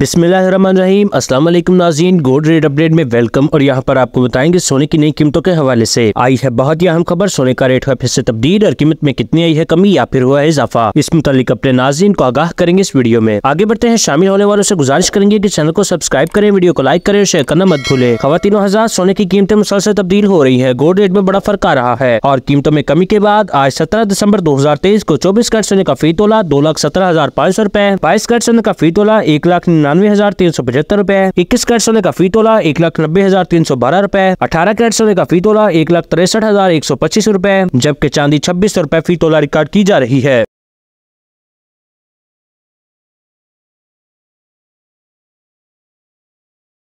बिस्मिल्लाहिर्रहमानिर्रहीम अस्सलाम वालेकुम नाजीन गोल्ड रेट अपडेट में वेलकम और यहाँ पर आपको बताएंगे सोने की नई कीमतों के हवाले से आई है बहुत ही अहम खबर सोने का रेट हुआ फिर से तब्दील और कीमत में कितनी आई है कमी या फिर हुआ है इजाफा इस मुतालिक अपने नाजीन को आगाह करेंगे इस वीडियो में आगे बढ़ते हैं शामिल होने वालों से गुजारिश करेंगे की चैनल को सब्सक्राइब करें वीडियो को लाइक करें शेयर करना मत भूले खातिनों हजार सोने की कीमतें मुसलसल तब्दील हो रही है गोल्ड रेट में बड़ा फर्क आ रहा है और कीमतों में कमी के बाद आज सत्रह दिसंबर दो हजार तेईस को चौबीस कट सोने का फी तोला दो लाख सत्रह हजार पाँच सौ रुपए बाईस कट सोने का फी तोला एक लाख निन्यानवे हजार तीन सौ पचहत्तर रूपए इक्कीस कैरेट सोने का फीतोला एक लाख नब्बे हजार तीन सौ बारह रूपए अठारह कैरेट सोने का फीतोला एक लाख तिरसठ हजार एक सौ पच्चीस रूपए जबकि चांदी छब्बीस सौ रूपए फीतोला रिकॉर्ड की जा रही है